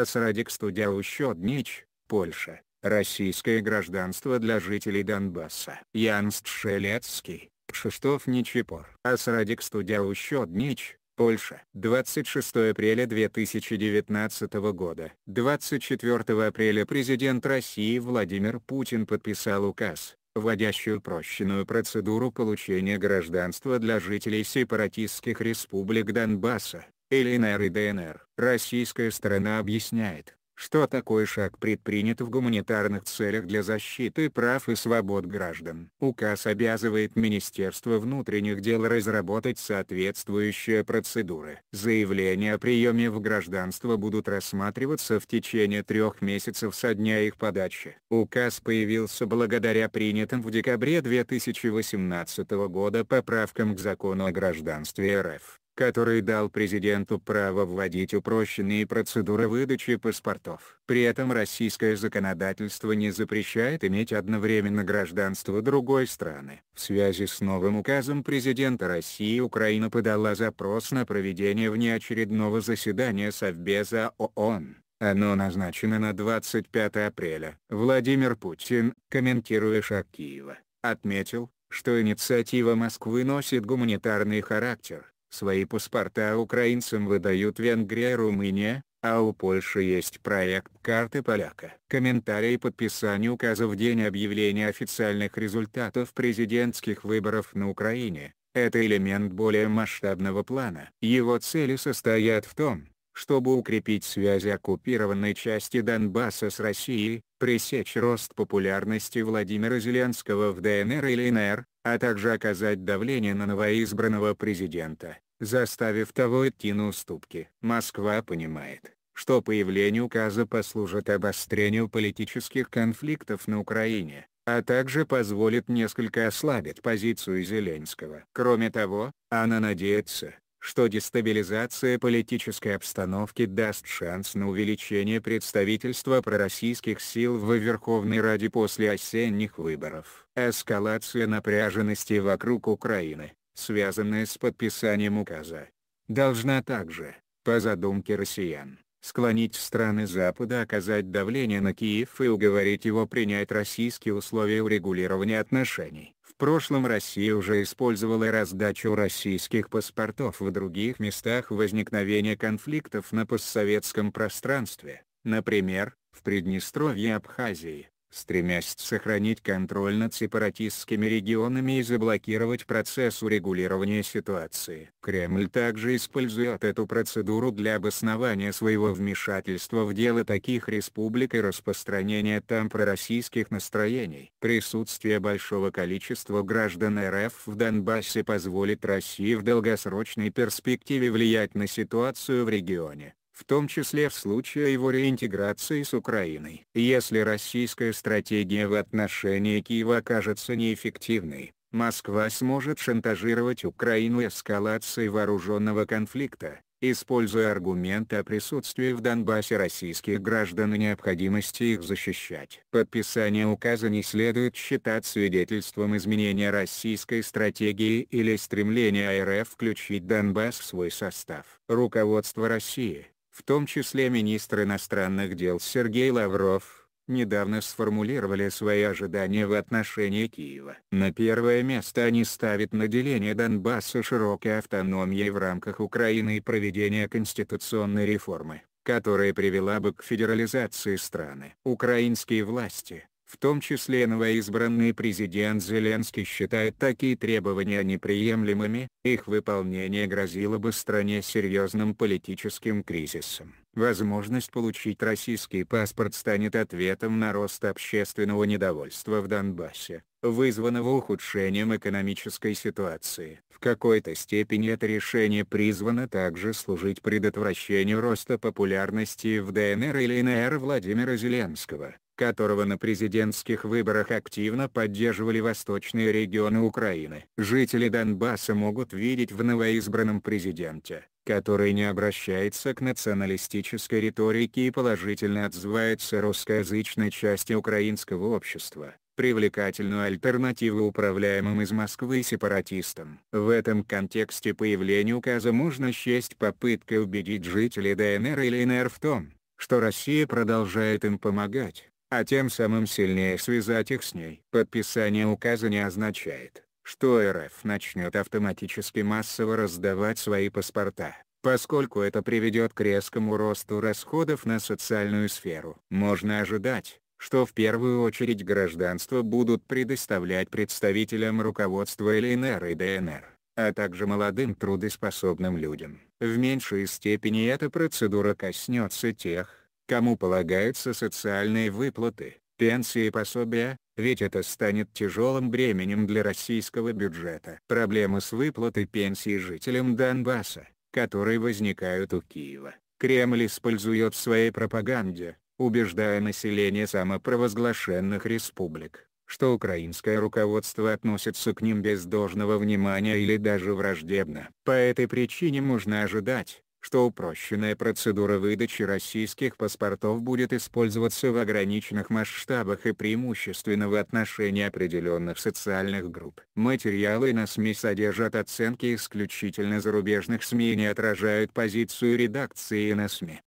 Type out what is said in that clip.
Асрадик Студио Щоднич, Польша, российское гражданство для жителей Донбасса. Янст Шелецкий, Кшиштоф Ничипор. Асрадик Студио Щоднич, Польша. 26 апреля 2019 года. 24 апреля президент России Владимир Путин подписал указ, вводящий упрощенную процедуру получения гражданства для жителей сепаратистских республик Донбасса. ЛНР и ДНР. Российская сторона объясняет, что такой шаг предпринят в гуманитарных целях для защиты прав и свобод граждан. Указ обязывает Министерство внутренних дел разработать соответствующие процедуры. Заявления о приеме в гражданство будут рассматриваться в течение трех месяцев со дня их подачи. Указ появился благодаря принятым в декабре 2018 года поправкам к закону о гражданстве РФ который дал президенту право вводить упрощенные процедуры выдачи паспортов. При этом российское законодательство не запрещает иметь одновременно гражданство другой страны. В связи с новым указом президента России Украина подала запрос на проведение внеочередного заседания Совбеза ООН. Оно назначено на 25 апреля. Владимир Путин, комментируя шаг Киева, отметил, что инициатива Москвы носит гуманитарный характер Свои паспорта украинцам выдают Венгрия и Румыния, а у Польши есть проект карты поляка. Комментарий подписания указа в день объявления официальных результатов президентских выборов на Украине – это элемент более масштабного плана. Его цели состоят в том, чтобы укрепить связи оккупированной части Донбасса с Россией, пресечь рост популярности Владимира Зеленского в ДНР или НР, а также оказать давление на новоизбранного президента, заставив того идти на уступки. Москва понимает, что появление указа послужит обострению политических конфликтов на Украине, а также позволит несколько ослабить позицию Зеленского. Кроме того, она надеется, что дестабилизация политической обстановки даст шанс на увеличение представительства пророссийских сил в Верховной Раде после осенних выборов. Эскалация напряженности вокруг Украины, связанная с подписанием указа, должна также, по задумке россиян, склонить страны Запада оказать давление на Киев и уговорить его принять российские условия урегулирования отношений. В прошлом Россия уже использовала раздачу российских паспортов в других местах возникновения конфликтов на постсоветском пространстве, например, в Приднестровье и Абхазии стремясь сохранить контроль над сепаратистскими регионами и заблокировать процесс урегулирования ситуации. Кремль также использует эту процедуру для обоснования своего вмешательства в дело таких республик и распространения там пророссийских настроений. Присутствие большого количества граждан РФ в Донбассе позволит России в долгосрочной перспективе влиять на ситуацию в регионе в том числе в случае его реинтеграции с Украиной. Если российская стратегия в отношении Киева окажется неэффективной, Москва сможет шантажировать Украину эскалацией вооруженного конфликта, используя аргументы о присутствии в Донбассе российских граждан и необходимости их защищать. Подписание указа не следует считать свидетельством изменения российской стратегии или стремления РФ включить Донбасс в свой состав. Руководство России в том числе министр иностранных дел Сергей Лавров, недавно сформулировали свои ожидания в отношении Киева. На первое место они ставят наделение Донбасса широкой автономией в рамках Украины и проведение конституционной реформы которая привела бы к федерализации страны. Украинские власти, в том числе новоизбранный президент Зеленский считает такие требования неприемлемыми, их выполнение грозило бы стране серьезным политическим кризисом. Возможность получить российский паспорт станет ответом на рост общественного недовольства в Донбассе, вызванного ухудшением экономической ситуации. В какой-то степени это решение призвано также служить предотвращению роста популярности в ДНР или НР Владимира Зеленского которого на президентских выборах активно поддерживали восточные регионы Украины. Жители Донбасса могут видеть в новоизбранном президенте, который не обращается к националистической риторике и положительно отзывается русскоязычной части украинского общества, привлекательную альтернативу управляемым из Москвы сепаратистам. В этом контексте появление указа можно счесть попыткой убедить жителей ДНР или НР в том, что Россия продолжает им помогать, а тем самым сильнее связать их с ней. Подписание указа не означает, что РФ начнет автоматически массово раздавать свои паспорта, поскольку это приведет к резкому росту расходов на социальную сферу. Можно ожидать, что в первую очередь гражданство будут предоставлять представителям руководства ЛНР и ДНР, а также молодым трудоспособным людям. В меньшей степени эта процедура коснется тех, кому полагаются социальные выплаты, пенсии и пособия, ведь это станет тяжелым бременем для российского бюджета. Проблемы с выплатой пенсии жителям Донбасса, которые возникают у Киева, Кремль использует в своей пропаганде, убеждая население самопровозглашенных республик, что украинское руководство относится к ним без должного внимания или даже враждебно. По этой причине можно ожидать, что упрощенная процедура выдачи российских паспортов будет использоваться в ограниченных масштабах и преимущественно в отношении определенных социальных групп. Материалы на СМИ содержат оценки исключительно зарубежных СМИ и не отражают позицию редакции на СМИ.